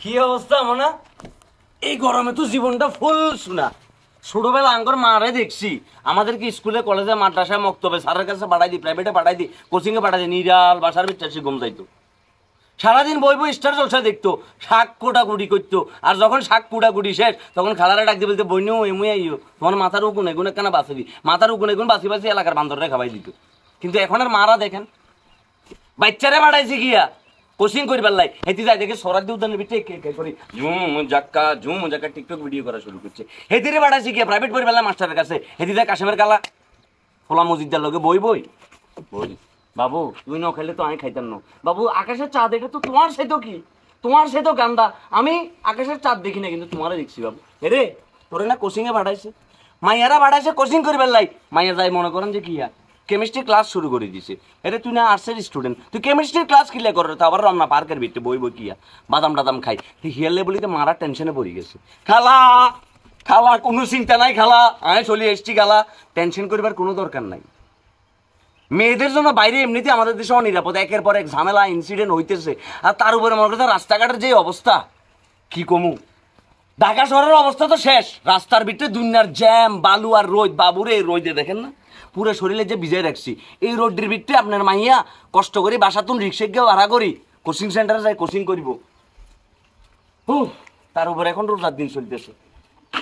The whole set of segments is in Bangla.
কি অবস্থা মনা এই গরমে তো জীবনটা ফুল শোনা ছোটবেলা আঙ্গর মারে দেখছি আমাদেরকে স্কুলে কলেজে মাদ্রাসায় মক্তবে সারের কাছে পাঠাই দি প্রাইভেটে পাঠাই দি কোচিংয়ে পাঠাই দি নিরাল বাসার বিচারছি গম যাইতো সারাদিন বই বই স্টার জলসা দেখতো শাক কোটাকুটি করতো আর যখন শাক কুটাকুটি শেষ তখন খালারা ডাকতে বলতে বইনেও এমনি আইও তোমার মাথার উকুন এগুন একখানা বাঁচাবি মাথার উকুন এগুন বাঁচি বাঁচি এলাকার বান্দররা খাবাই দিত কিন্তু এখন আর মারা দেখেন বাচ্চারা পাঠাইছি গিয়া পোস্টিং করবার লাই হেতি যাই দেখে সরার দিয়ে উদ্যানের ভিতরে কে কে করে ঝুম জাক্কা ঝুম জাক্কা টিকটক ভিডিও করা শুরু করছে হেতিরে বাড়াইছে গিয়ে প্রাইভেট করবার লাই মাস্টারের কাছে হেতি যায় কাশেমের কালা ফোলা মসজিদার লগে বই বই বই বাবু তুই ন খেলে তো আমি খাইতাম না বাবু আকাশের চাঁদ দেখে তো তোমার সে তো কি তোমার সে তো গান্দা আমি আকাশের চাঁদ দেখি না কিন্তু তোমারও দেখছি বাবু হেরে তোরে না কোচিংয়ে বাড়াইছে মাইয়ারা বাড়াইছে কোচিং করবার লাই মাইয়া যাই মনে করেন যে কি আর কেমিস্ট্রি ক্লাস শুরু করে দিছে এটা তুই না আর্টসের স্টুডেন্ট তুই কেমিস্ট্রির ক্লাস কিলে কর তো আবার রমনা পার্কের ভিত্তি বই বই কিয়া বাদাম টাদাম খাই তুই হিয়ালে বলি মারা টেনশনে পড়ে গেছে খালা খালা কোনো চিন্তা নাই খালা আয় চলি এসছি খালা টেনশন করিবার কোনো দরকার নাই মেয়েদের জন্য বাইরে এমনিতে আমাদের দেশে অনিরাপদ একের পর এক ঝামেলা ইনসিডেন্ট হইতেছে আর তার উপরে মনে করছে রাস্তাঘাটের যে অবস্থা কি কমু ঢাকা শহরের অবস্থা তো শেষ রাস্তার ভিতরে দুনিয়ার জ্যাম বালু আর রোদ বাবুরে রোদে দেখেন না পুরো শরীরে যে ভিজাই রাখছি এই রোডের ভিত্তি আপনার মাইয়া কষ্ট করে বাসাতুন রিক্সে গিয়ে ভাড়া করি কোচিং সেন্টারে যাই কোচিং করিব হু তার উপর এখন রোজার দিন চলতেছে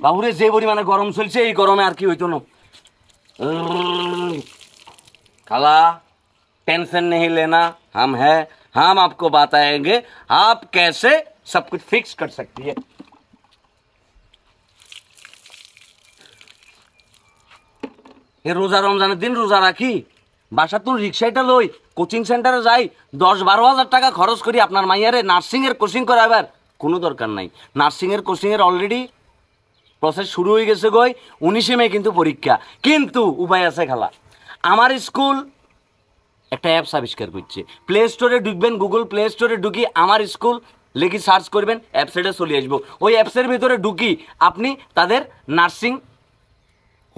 বাবুরে যে পরিমাণে গরম চলছে এই গরমে আর কি হইত না খালা টেনশন নেই লেনা হাম হ্যাঁ हम आपको बताएंगे আপ कैसे सब कुछ फिक्स कर सकती है এ রোজা রমজানের দিন রোজা রাখি বাসা তুমি রিক্সাইটা লই কোচিং সেন্টারে যাই দশ বারো হাজার টাকা খরচ করি আপনার মাইয়ারে নার্সিংয়ের কোচিং করাবার কোনো দরকার নাই নার্সিংয়ের কোচিংয়ের অলরেডি প্রসেস শুরু হয়ে গেছে গই উনিশে মে কিন্তু পরীক্ষা কিন্তু উপায় আছে খেলা আমার স্কুল একটা অ্যাপস আবিষ্কার করছে প্লে স্টোরে ঢুকবেন গুগল প্লে স্টোরে ঢুকি আমার স্কুল লিখি সার্চ করবেন অ্যাপসাইটে চলে আসবো ওই অ্যাপসের ভিতরে ঢুকি আপনি তাদের নার্সিং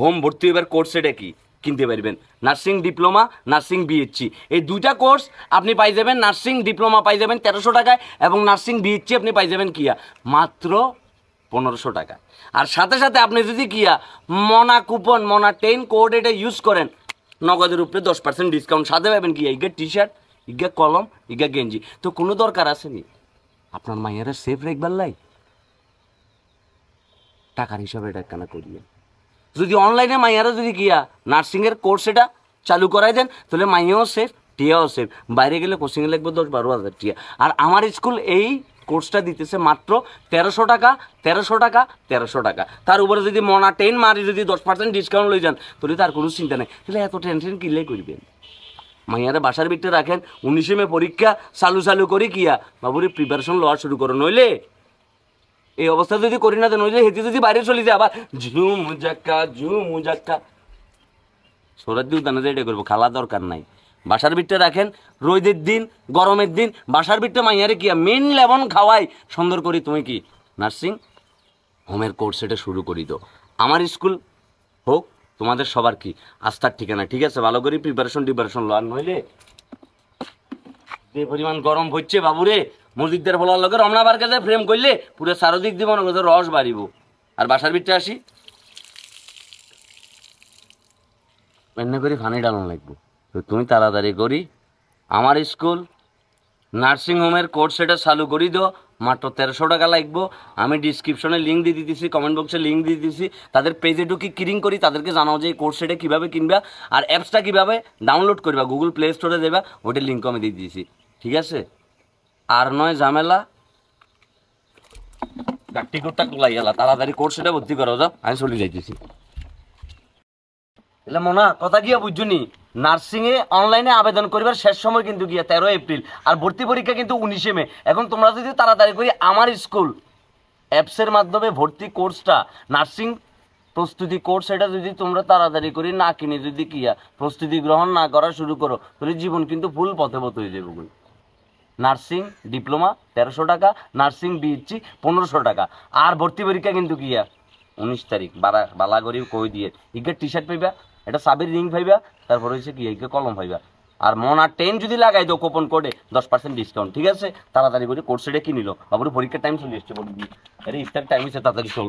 হোম ভর্তি হইবার কোর্স এটা কি কিনতে পারবেন নার্সিং ডিপ্লোমা নার্সিং বিএচসি এই দুইটা কোর্স আপনি পাই যাবেন নার্সিং ডিপ্লোমা পাই যাবেন তেরোশো টাকায় এবং নার্সিং বিএচসি আপনি পাই যাবেন কিয়া মাত্র পনেরোশো টাকা আর সাথে সাথে আপনি যদি কিয়া মনা কুপন মনা টেন কোড এটা ইউজ করেন নগদের উপরে দশ পার্সেন্ট ডিসকাউন্ট সাথে পাবেন কিয়া ইগে টি শার্ট ইগে কলম ইগে গেঞ্জি তো কোনো দরকার আসেনি আপনার মাইয়ারা সেফ রাখবার লাই টাকার হিসাবে এটা কেন করিয়ে যদি অনলাইনে মাইয়ারা যদি গিয়া নার্সিংয়ের কোর্স এটা চালু করাই দেন তাহলে মাইয়াও সেফ টিয়াও সেফ বাইরে গেলে কোচিংয়ে লাগবে দশ বারো হাজার টিয়া আর আমার স্কুল এই কোর্সটা দিতেছে মাত্র তেরোশো টাকা তেরোশো টাকা তেরোশো টাকা তার উপরে যদি মনা টেন মারি যদি দশ পার্সেন্ট ডিসকাউন্ট লই যান তাহলে তার কোনো চিন্তা নেই তাহলে এত টেনশন কিলে করবেন মাইয়ারে বাসার ভিতরে রাখেন উনিশে মে পরীক্ষা চালু চালু করে কিয়া বাবুরি প্রিপারেশন লওয়া শুরু করো নইলে এই অবস্থা যদি করি না তো নইলে হেঁটে যদি বাইরে চলে যায় আবার ঝুম জাক্কা ঝুম জাক্কা সোরার দিন দানা এটা করবো খালা দরকার নাই বাসার বিটটা রাখেন রোদের দিন গরমের দিন বাসার বিটটা মাইয়ারে কি মেন লেবন খাওয়াই সুন্দর করি তুমি কি নার্সিং হোমের কোর্স এটা শুরু করি তো আমার স্কুল হোক তোমাদের সবার কি আস্থার ঠিকানা ঠিক আছে ভালো করে প্রিপারেশন টিপারেশন লওয়ার নইলে যে পরিমাণ গরম হচ্ছে বাবুরে মসজিদদের ফলার লগে রমনা বারকে যে ফ্রেম করলে পুরো চারদিক দিব না রস বাড়িব আর বাসার ভিতরে আসি এমনি করে ফানি ডালন লাগবো তো তুমি তাড়াতাড়ি করি আমার স্কুল নার্সিংহোমের কোর্স সেটা চালু করি দো মাত্র তেরোশো টাকা লাগবো আমি ডিসক্রিপশনে লিঙ্ক দিয়ে দিতেছি কমেন্ট বক্সে লিঙ্ক দিয়ে দিতেছি তাদের পেজে ঢুকি কিরিং করি তাদেরকে জানাও যে এই কোর্স সেটা কীভাবে কিনবা আর অ্যাপসটা কীভাবে ডাউনলোড করবা গুগল প্লে স্টোরে দেবা ওইটার লিঙ্ক আমি দিয়ে দিয়েছি ঠিক আছে আর নয় ঝামেলা গেলা তাড়াতাড়ি ভর্তি করো যাও আমি চলে যাইতেছি এলে মোনা কথা বুঝুনি নার্সিংয়ে অনলাইনে আবেদন করিবার শেষ সময় কিন্তু তেরো এপ্রিল আর ভর্তি পরীক্ষা কিন্তু উনিশে মে এখন তোমরা যদি তাড়াতাড়ি করি আমার স্কুল অ্যাপসের মাধ্যমে ভর্তি কোর্সটা নার্সিং প্রস্তুতি কোর্স এটা যদি তোমরা তাড়াতাড়ি করি না কিনে যদি কিয়া প্রস্তুতি গ্রহণ না করা শুরু করো তাহলে জীবন কিন্তু ভুল পথে পথ হয়ে যাবে নার্সিং ডিপ্লোমা তেরোশো টাকা নার্সিং বিএসসি পনেরোশো টাকা আর ভর্তি পরীক্ষা কিন্তু কি উনিশ তারিখ বালা বালাগরি কই দিয়ে ইকে টি শার্ট পাইবা এটা সাবির রিং পাইবা তারপর হচ্ছে কি ইকে কলম পাইবা আর মন আর টেন যদি লাগাই দো কোপন কোডে দশ পার্সেন্ট ডিসকাউন্ট ঠিক আছে তাড়াতাড়ি করে কোর্স এটা কিনিল আবার পরীক্ষার টাইম চলে এসছে বলি আরে ইফতার টাইম হচ্ছে তাড়াতাড়ি চল